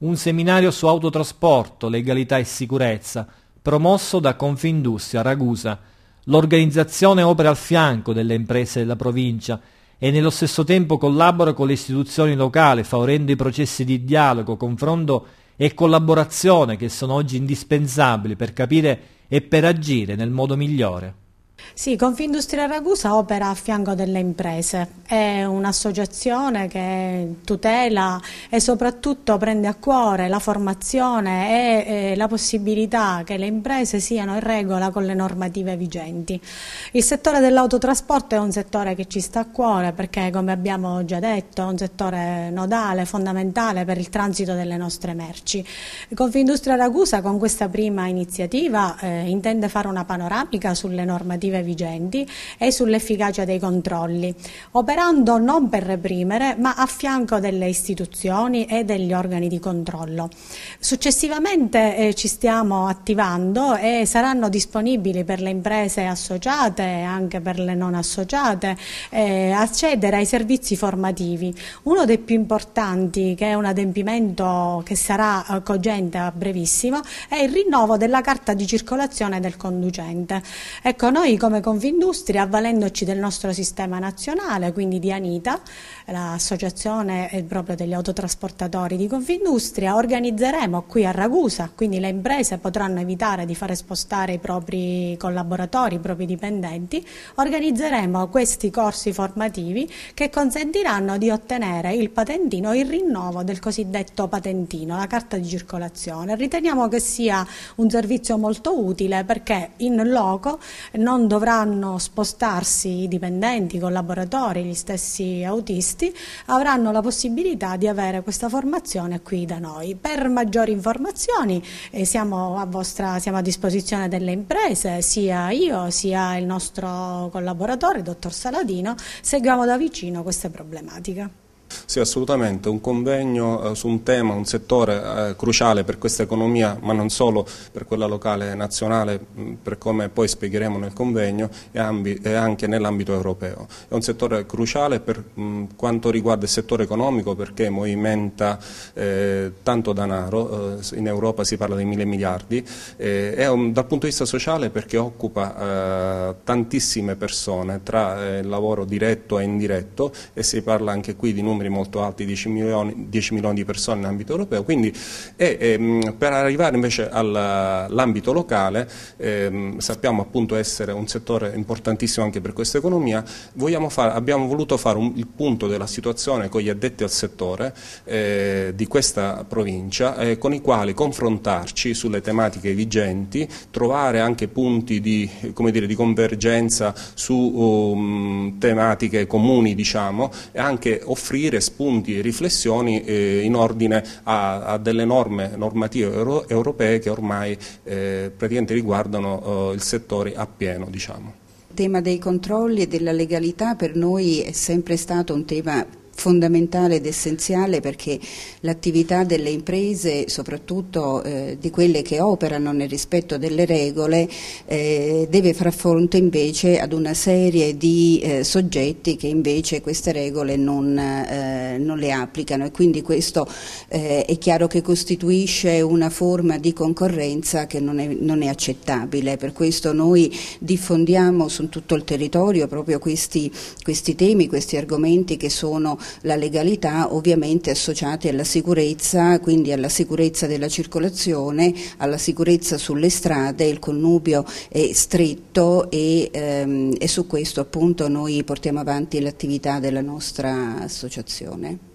un seminario su autotrasporto, legalità e sicurezza, promosso da Confindustria Ragusa. L'organizzazione opera al fianco delle imprese della provincia e nello stesso tempo collabora con le istituzioni locali, favorendo i processi di dialogo, confronto e collaborazione che sono oggi indispensabili per capire e per agire nel modo migliore. Sì, Confindustria Ragusa opera a fianco delle imprese, è un'associazione che tutela e soprattutto prende a cuore la formazione e eh, la possibilità che le imprese siano in regola con le normative vigenti. Il settore dell'autotrasporto è un settore che ci sta a cuore perché come abbiamo già detto è un settore nodale, fondamentale per il transito delle nostre merci. Confindustria Ragusa con questa prima iniziativa eh, intende fare una panoramica sulle normative normative vigenti e sull'efficacia dei controlli, operando non per reprimere ma a fianco delle istituzioni e degli organi di controllo. Successivamente eh, ci stiamo attivando e saranno disponibili per le imprese associate e anche per le non associate eh, accedere ai servizi formativi. Uno dei più importanti, che è un adempimento che sarà eh, cogente a brevissimo, è il rinnovo della carta di circolazione del conducente. Ecco, noi come Confindustria, avvalendoci del nostro sistema nazionale, quindi di Anita, l'associazione proprio degli autotrasportatori di Confindustria, organizzeremo qui a Ragusa, quindi le imprese potranno evitare di fare spostare i propri collaboratori, i propri dipendenti, organizzeremo questi corsi formativi che consentiranno di ottenere il patentino, il rinnovo del cosiddetto patentino, la carta di circolazione. Riteniamo che sia un servizio molto utile perché in loco non dovranno spostarsi i dipendenti, i collaboratori, gli stessi autisti, avranno la possibilità di avere questa formazione qui da noi. Per maggiori informazioni eh, siamo, a vostra, siamo a disposizione delle imprese, sia io sia il nostro collaboratore, dottor Saladino, seguiamo da vicino queste problematiche. Sì, assolutamente un convegno eh, su un tema, un settore eh, cruciale per questa economia, ma non solo per quella locale e nazionale, mh, mm, per come poi spiegheremo nel convegno, e, e anche nell'ambito europeo. È un settore cruciale per mh, mm, quanto riguarda il settore economico perché movimenta eh, tanto denaro, eh, in Europa si parla di mille miliardi, eh, è un, dal punto di vista sociale perché occupa eh, tantissime persone tra il lavoro diretto e indiretto e si parla anche qui di numeri molto molto alti, 10 milioni, 10 milioni di persone in ambito europeo, quindi e, ehm, per arrivare invece all'ambito locale, ehm, sappiamo appunto essere un settore importantissimo anche per questa economia, fare, abbiamo voluto fare un, il punto della situazione con gli addetti al settore eh, di questa provincia, eh, con i quali confrontarci sulle tematiche vigenti, trovare anche punti di, dire, di convergenza su um, tematiche comuni diciamo, e anche offrire spunti, riflessioni eh, in ordine a, a, delle norme normative euro, europee che ormai eh, praticamente riguardano eh, il settore appieno. Diciamo. Il tema dei controlli e della legalità per noi è sempre stato un tema fondamentale ed essenziale perché l'attività delle imprese, soprattutto eh, di quelle che operano nel rispetto delle regole, eh, deve far fronte invece ad una serie di eh, soggetti che invece queste regole non, eh, non le applicano e quindi questo eh, è chiaro che costituisce una forma di concorrenza che non è, non è accettabile. Per questo noi diffondiamo su tutto il territorio proprio questi, questi temi, questi argomenti che sono la legalità ovviamente associate alla sicurezza, quindi alla sicurezza della circolazione, alla sicurezza sulle strade, il connubio è stretto e, ehm, e su questo appunto noi portiamo avanti l'attività della nostra associazione.